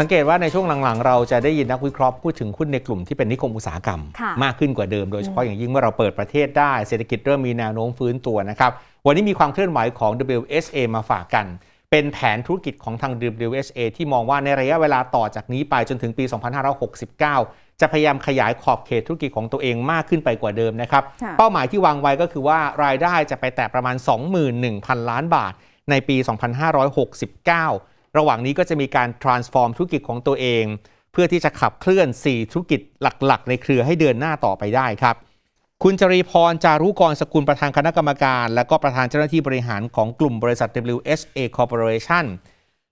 สังเกตว่าในช่วงหลังๆ เราจะได้ยินนักวิเคราะห์พูดถึงหุ้นในกลุ่มที่เป็นนิคมอุตสาหกรรมมากขึ้นกว่าเดิม โดยเฉพาะอย่างยิ่งเมื่อเราเปิดประเทศได้เศรษฐกิจเริ่มมีแนวโน้มฟื้นตัวนะครับ วันนี้มีความเคลื่อนไหวของ WSA มาฝากกัน เป็นแผนธุรกิจของทาง WSA ที่มองว่าในระยะเวลาต่อจากนี้ ไปจนถึงปี 2569 จะพยายามขยายขอบเขตธุรกิจของตัวเองมากขึ้นไปกว่าเดิมนะครับเป้าหมายที่วางไว้ก็คือว่ารายได้จะไปแตะประมาณ 21,000 ล้านบาทในปี 2569ระหว่างนี้ก็จะมีการ transform ธุรกิจของตัวเอง เพื่อที่จะขับเคลื่อน 4 ธุรกิจหลักๆ ในเครือให้เดินหน้าต่อไปได้ครับ คุณจรีพร จารุกรสกุลประธานคณะกรรมการ และก็ประธานเจ้าหน้าที่บริหารของกลุ่มบริษัท WSA Corporation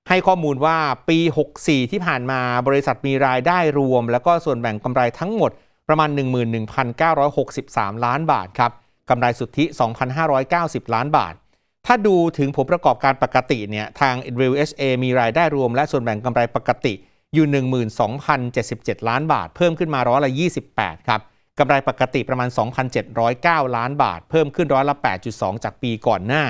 ให้ข้อมูลว่าปี 64 ที่ผ่านมาบริษัทมีรายได้รวม และก็ส่วนแบ่งกำไรทั้งหมดประมาณ 11,963 ล้านบาทครับกำไรสุทธิ 2,590 ล้านบาทถ้าดูถึงผลประกอบการปกติเนี่ยทาง v s a มีรายได้รวมและส่วนแบ่งกำไรปกติ อยู่ 12,077 ล้านบาท เพิ่มขึ้นมาร้อยละ 28 ครับกำไรปกติประมาณ 2,709 ล้านบาท เพิ่มขึ้นร้อยละ 8.2 จากปีก่อนหน้า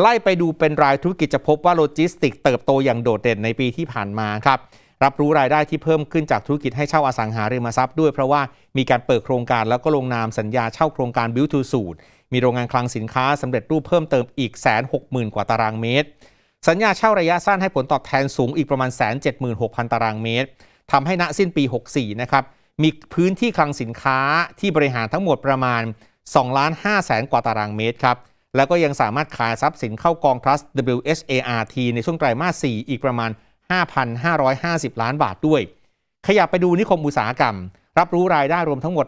ไล่ไปดูเป็นรายธุรกิจจะพบว่าโลจิสติกเติบโตอย่างโดดเด่นในปีที่ผ่านมาครับรับรู้รายได้ที่เพิ่มขึ้นจากธุรกิจให้เช่าอสังหาริมทรัพย์ด้วยเพราะว่ามีการเปิดโครงการแล้วก็ลงนามสัญญาเช่าโครงการ Build to Suit มีโรงงานคลังสินค้าสำเร็จรูปเพิ่มเติมอีกแสนหกหมื่นกว่าตารางเมตร สัญญาเช่าระยะสั้นให้ผลตอบแทนสูงอีกประมาณแสนเจ็ดหมื่นหกพันตารางเมตร ทำให้ณสิ้นปี 64 นะครับ มีพื้นที่คลังสินค้าที่บริหารทั้งหมดประมาณ2ล้าน5แสนกว่าตารางเมตรครับ แล้วก็ยังสามารถขายทรัพย์สินเข้ากองทรัส w s a r t ในช่วงไตรมาส 4 อีกประมาณ 5,550 ล้านบาทด้วย ขยับไปดูนิคมอุตสาหกรรมรับรู้รายได้รวมทั้งหมด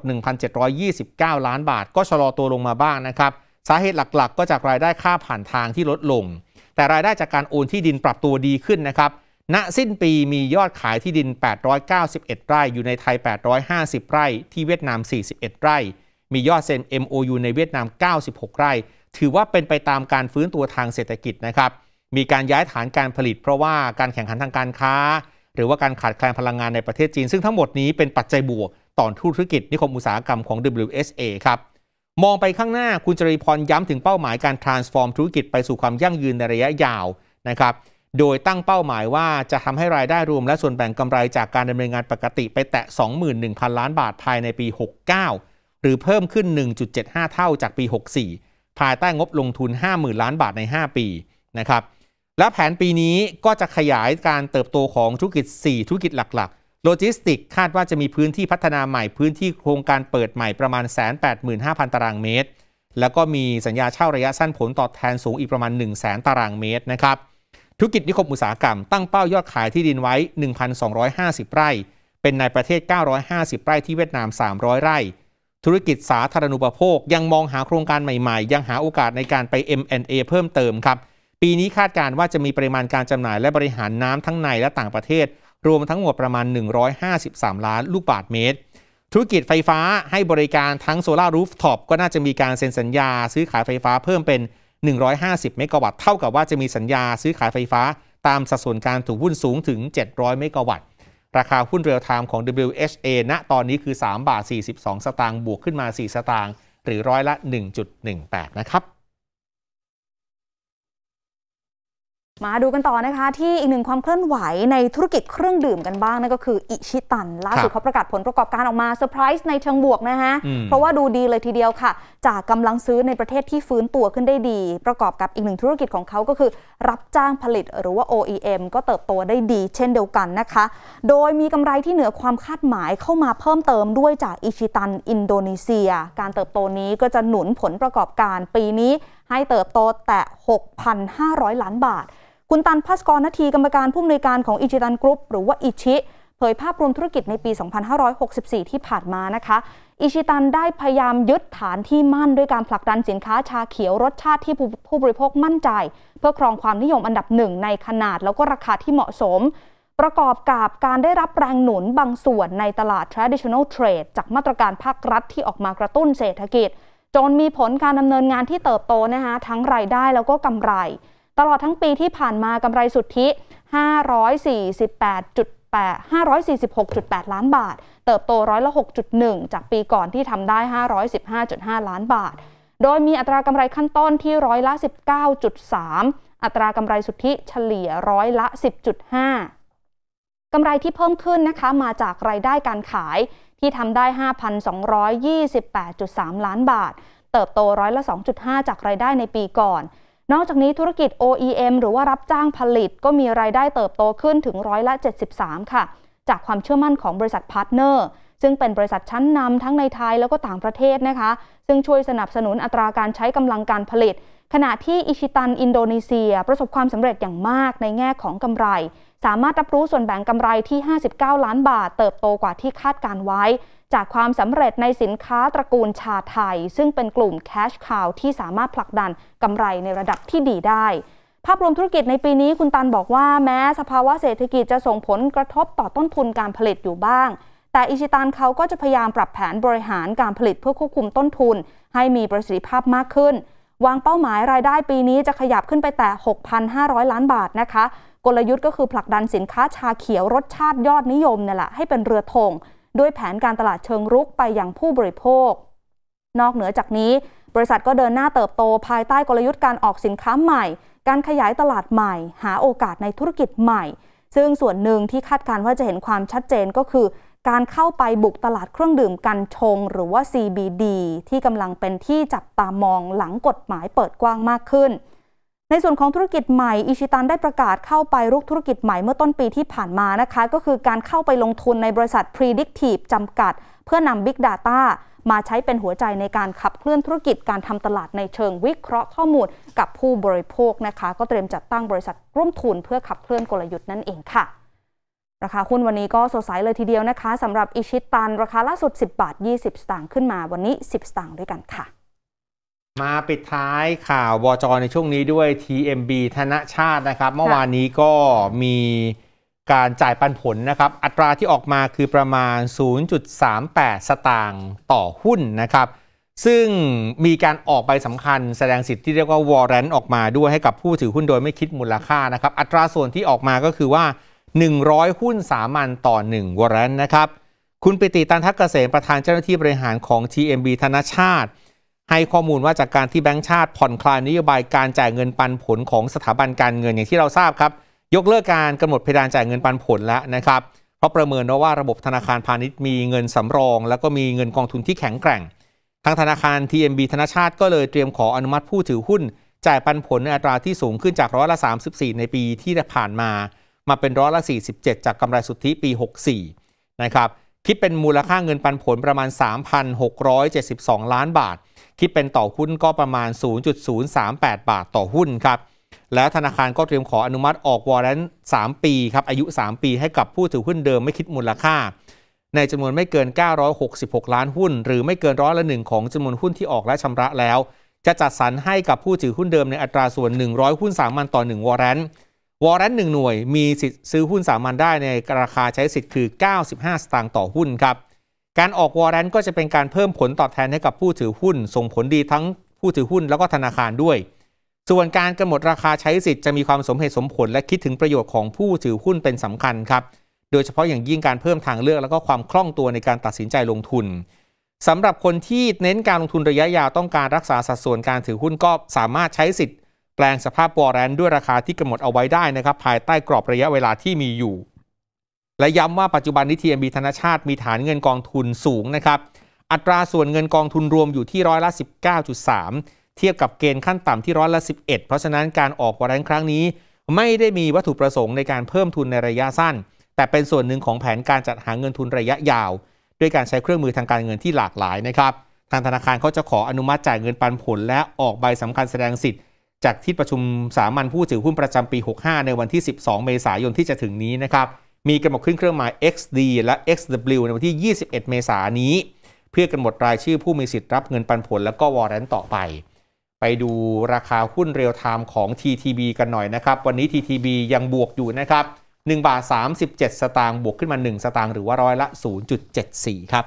1,729 ล้านบาท ก็ชะลอตัวลงมาบ้างนะครับ สาเหตุหลักๆ ก็จากรายได้ค่าผ่านทางที่ลดลง แต่รายได้จากการโอนที่ดินปรับตัวดีขึ้นนะครับ ณ สิ้นปีมียอดขายที่ดิน 891 ไร่ อยู่ในไทย 850 ไร่ ที่เวียดนาม 41 ไร่ มียอดเซ็น MOU ในเวียดนาม 96 ไร่ ถือว่าเป็นไปตามการฟื้นตัวทางเศรษฐกิจนะครับ มีการย้ายฐานการผลิต เพราะว่าการแข่งขันทางการค้าหรือว่าการขาดแคลนพลังงานในประเทศจีนซึ่งทั้งหมดนี้เป็นปัจจัยบวกต่อธุรกิจนิคมอุตสาหกรรมของ WSA ครับ มองไปข้างหน้าคุณจริพรย้ำถึงเป้าหมายการ transform ธุรกิจไปสู่ความยั่งยืนในระยะยาวนะครับ โดยตั้งเป้าหมายว่าจะทำให้รายได้รวมและส่วนแบ่งกำไรจากการดำเนินงานปกติ ไปแตะ 21,000 ล้านบาทภายในปี 69 หรือเพิ่มขึ้น 1.75 เท่าจากปี 64 ภายใต้งบลงทุน 50,000 ล้านบาทใน 5 ปีนะครับและแผนปีนี้ก็จะขยายการเติบโตของธุรกิจ 4 ธุรกิจหลัก ๆ โลจิสติกคาดว่าจะมีพื้นที่พัฒนาใหม่พื้นที่โครงการเปิดใหม่ประมาณ 185,000ตารางเมตร แล้วก็มีสัญญาเช่าระยะสั้นผลตอบแทนสูงอีกประมาณ 100,000ตารางเมตรนะครับ ธุรกิจนิคมอุตสาหกรรมตั้งเป้ายอดขายที่ดินไว้ 1,250 ไร่ เป็นในประเทศ 950 ไร่ที่เวียดนาม 300 ไร่ ธุรกิจสาธารณูปโภคยังมองหาโครงการใหม่ๆยังหาโอกาสในการไป M&A เพิ่มเติมครับปีนี้คาดการณ์ว่าจะมีปริมาณการจำหน่ายและบริหารน้ำทั้งในและต่างประเทศ รวมทั้งหมดประมาณ 153 ล้านลูกบาทเมตร ธุรกิจไฟฟ้าให้บริการทั้งโซลารูฟท็อปก็น่าจะมีการเซ็นสัญญา ซื้อขายไฟฟ้าเพิ่มเป็น 150 เมกะวัตต์เท่ากับว่าจะมีสัญญาซื้อขายไฟฟ้าตามสัดส่วนการถือหุ้นสูงถึง 700 เมกะวัตต์ ราคาหุ้นเรียลไทม์ของ WHA ณ ตอนนี้คือ 3 บาท 42 สตางค์ บวกขึ้นมา 4 สตางค์ หรือร้อยละ 1.18 นะครับมาดูกันต่อนะคะที่อีกหนึ่งความเคลื่อนไหวในธุรกิจเครื่องดื่มกันบ้างนั่นก็คือ อิชิตันล่าสุดเขาประกาศผลประกอบการออกมาเซอร์ไพรส์ในเชิงบวกนะคะเพราะว่าดูดีเลยทีเดียวค่ะ จากกำลังซื้อในประเทศที่ฟื้นตัวขึ้นได้ดี ประกอบกับอีกหนึ่งธุรกิจของเขาก็คือ รับจ้างผลิตหรือว่า OEM ก็เติบโตได้ดีเช่นเดียวกันนะคะ โดยมีกำไรที่เหนือความคาดหมายเข้ามาเพิ่มเติมด้วยจากอิชิตันอินโดนีเซีย การเติบโตนี้ก็จะหนุนผลประกอบการปีนี้ให้เติบโตแต่6,500ล้านบาทคุณตันพัสกรนาทีกรรมการผู้อำนวยการของอิจิตันกรุ๊ปหรือว่าอิชิ เผยภาพรวมธุรกิจในปี 2564 ที่ผ่านมานะคะ อิชิตันได้พยายามยึดฐานที่มั่นด้วยการผลักดันสินค้าชาเขียวรสชาติที่ผู้บริโภคมั่นใจ เพื่อครองความนิยมอันดับหนึ่งในขนาดแล้วก็ราคาที่เหมาะสม ประกอบกับการได้รับแรงหนุนบางส่วนในตลาด traditional trade จากมาตรการภาครัฐที่ออกมากระตุ้นเศรษฐกิจ จนมีผลการดำเนินงานที่เติบโตนะคะทั้งรายได้แล้วก็กำไรตลอดทั้งปีที่ผ่านมากำไรสุทธิ5 4 6 8 ล้านบาท เติบโตร้อยละ6.1 จากปีก่อนที่ทำได้ 515.5 ล้านบาท โดยมีอัตรากำไรขั้นต้นที่ร้อยละ19.3 อัตรากำไรสุทธิเฉลี่ยร้อยละ10.5กำไรที่เพิ่มขึ้นนะคะมาจากรายได้การขายที่ทำได้ 5,228.3 ล้านบาท เติบโตร้อยละ2.5 จากรายได้ในปีก่อนนอกจากนี้ธุรกิจ OEM หรือว่ารับจ้างผลิต ก็มีรายได้เติบโตขึ้นถึงร้อยละ73 ค่ะ จากความเชื่อมั่นของบริษัทพาร์ทเนอร์ ซึ่งเป็นบริษัทชั้นนำทั้งในไทยแล้วก็ต่างประเทศนะคะ ซึ่งช่วยสนับสนุนอัตราการใช้กำลังการผลิต ขณะที่อิชิตันอินโดนีเซีย ประสบความสำเร็จอย่างมากในแง่ของกำไรสามารถรับรู้ส่วนแบ่งกำไรที่ 59 ล้านบาทเติบโตกว่าที่คาดการไว้ จากความสำเร็จในสินค้าตระกูลชาไทย ซึ่งเป็นกลุ่ม cash cow ที่สามารถผลักดันกำไรในระดับที่ดีได้ ภาพรวมธุรกิจในปีนี้คุณตันบอกว่าแม้สภาวะเศรษฐกิจจะส่งผลกระทบต่อต้นทุนการผลิตอยู่บ้าง แต่อิชิตันเขาก็จะพยายามปรับแผนบริหารการผลิตเพื่อควบคุมต้นทุน ให้มีประสิทธิภาพมากขึ้น วางเป้าหมายรายได้ปีนี้จะขยับขึ้นไปแต่ 6,500 ล้านบาทนะคะกลยุทธ์ก็คือผลักดันสินค้าชาเขียวรสชาติยอดนิยมนี่แหละให้เป็นเรือธงด้วยแผนการตลาดเชิงรุกไปอย่างผู้บริโภค นอกเหนือจากนี้บริษัทก็เดินหน้าเติบโตภายใต้กลยุทธ์การออกสินค้าใหม่ การขยายตลาดใหม่ หาโอกาสในธุรกิจใหม่ ซึ่งส่วนหนึ่งที่คาดการว่าจะเห็นความชัดเจนก็คือ การเข้าไปบุกตลาดเครื่องดื่มกันชง หรือว่า CBD ที่กำลังเป็นที่จับตามองหลังกฎหมายเปิดกว้างมากขึ้นในส่วนของธุรกิจใหม่ อิชิตันได้ประกาศเข้าไปรุกธุรกิจใหม่เมื่อต้นปีที่ผ่านมานะคะ ก็คือการเข้าไปลงทุนในบริษัท Predictive จำกัดเพื่อนำ Big Data มาใช้เป็นหัวใจในการขับเคลื่อนธุรกิจการทำตลาดในเชิงวิเคราะห์ข้อมูล กับผู้บริโภคนะคะ ก็เตรียมจัดตั้งบริษัทร่วมทุนเพื่อขับเคลื่อนกลยุทธ์นั่นเองค่ะ ราคาหุ้นวันนี้ก็สดใสเลยทีเดียวนะคะสำหรับอิชิตัน ราคาล่าสุด 10บาท20สตางค์ขึ้นมาวันนี้ 10 สตางค์ด้วยกันค่ะมาปิดท้ายข่าวบจในช่วงนี้ด้วย TMB ธนชาตินะครับเมื่อวานนี้ก็มีการจ่ายปันผลนะครับอัตราที่ออกมาคือประมาณ 0.38 สตางค์ต่อหุ้นนะครับซึ่งมีการออกไปสำคัญแสดงสิทธิ์ที่เรียกว่าวอร์เรนต์ออกมาด้วยให้กับผู้ถือหุ้นโดยไม่คิดมูลค่านะครับอัตราส่วนที่ออกมาก็คือว่า 100 หุ้นสามัญต่อ 1 วอร์เรนต์นะครับคุณปิติตันทักเกษมประธานเจ้าหน้าที่บริหารของ TMB ธนชาติให้ข้อมูลว่าจากการที่แบงก์ชาติผ่อนคลายนโยบายการจ่ายเงินปันผลของสถาบันการเงินอย่างที่เราทราบครับยกเลิกการกำหนดเพดานจ่ายเงินปันผลแล้วนะครับเพราะประเมินว่าระบบธนาคารพาณิชย์ มีเงินสำรอง แล้วก็มีเงินกองทุนที่แข็งแกร่งทางธนาคาร TMB ธนาชาติก็เลยเตรียมขออนุมัติผู้ถือหุ้น จ่ายปันผลในอัตราที่สูงขึ้นจากร้อยละ34 ในปีที่ผ่านมา มาเป็นร้อยละ 47 จากกำไรสุทธิปี 64นะครับคิดเป็นมูลค่าเงินปันผลประมาณ 3,672 ล้านบาทคิดเป็นต่อหุ้นก็ประมาณ 0.038 บาทต่อหุ้นครับ แล้วธนาคารก็เตรียมขออนุมัติออกวอร์เรนต์ 3 ปีครับ อายุ 3 ปีให้กับผู้ถือหุ้นเดิมไม่คิดมูลค่า ในจำนวนไม่เกิน 966 ล้านหุ้น หรือไม่เกินร้อยละหนึ่งของจำนวนหุ้นที่ออกและชำระแล้ว จะจัดสรรให้กับผู้ถือหุ้นเดิมในอัตราส่วน 100 หุ้นสามัญต่อ 1วอร์เรนต์วอร์เรนต์หนึ่งหน่วยมีสิทธิ์ซื้อหุ้นสามัญได้ในราคาใช้สิทธิ์คือ 95 สตางค์ต่อหุ้นครับการออกวอร์เรนต์ก็จะเป็นการเพิ่มผลตอบแทนให้กับผู้ถือหุ้น ส่งผลดีทั้งผู้ถือหุ้นแล้วก็ธนาคารด้วย ส่วนการกำหนดราคาใช้สิทธิ์จะมีความสมเหตุสมผลและคิดถึงประโยชน์ของผู้ถือหุ้นเป็นสำคัญครับ โดยเฉพาะอย่างยิ่งการเพิ่มทางเลือกแล้วก็ความคล่องตัวในการตัดสินใจลงทุนสำหรับคนที่เน้นการลงทุนระยะยาวต้องการรักษาสัดส่วนการถือหุ้นก็สามารถใช้สิทธิ์ แปลงสภาพวอร์เรน์ด้วยราคาที่กำหนดเอาไว้ได้นะครับภายใต้กรอบระยะเวลาที่มีอยู่และย้ำว่าปัจจุบันนี้ TMB ธนชาติมีฐานเงินกองทุนสูงนะครับอัตราส่วนเงินกองทุนรวมอยู่ที่ร้อยละ19.3 เทียบกับเกณฑ์ขั้นต่ำที่ร้อยละ11 เพราะฉะนั้นการออกวารันครั้งนี้ ไม่ได้มีวัตถุประสงค์ในการเพิ่มทุนในระยะสั้น แต่เป็นส่วนหนึ่งของแผนการจัดหาเงินทุนระยะยาว ด้วยการใช้เครื่องมือทางการเงินที่หลากหลายนะครับ ทางธนาคารเขาจะขออนุมัติจ่ายเงินปันผลและออกใบสำคัญแสดงสิทธิ์ จากที่ประชุมสามัญผู้ถือหุ้นประจำปี 65 ในวันที่ 12 เมษายนที่จะถึงนี้นะครับมีกำหนดขึ้นเครื่องหมาย XD และ XW ในวันที่ 21 เมษายนนี้ เพื่อกำหนดรายชื่อผู้มีสิทธิ์รับเงินปันผลและก็วอร์เรนต์ต่อไป ไปดูราคาหุ้นเรียลไทม์ของ TTB กันหน่อยนะครับ วันนี้ TTB ยังบวกอยู่นะครับ1บาท 37 สตางค์บวกขึ้นมา 1 สตางค์หรือว่าร้อยละ 0.74 ครับ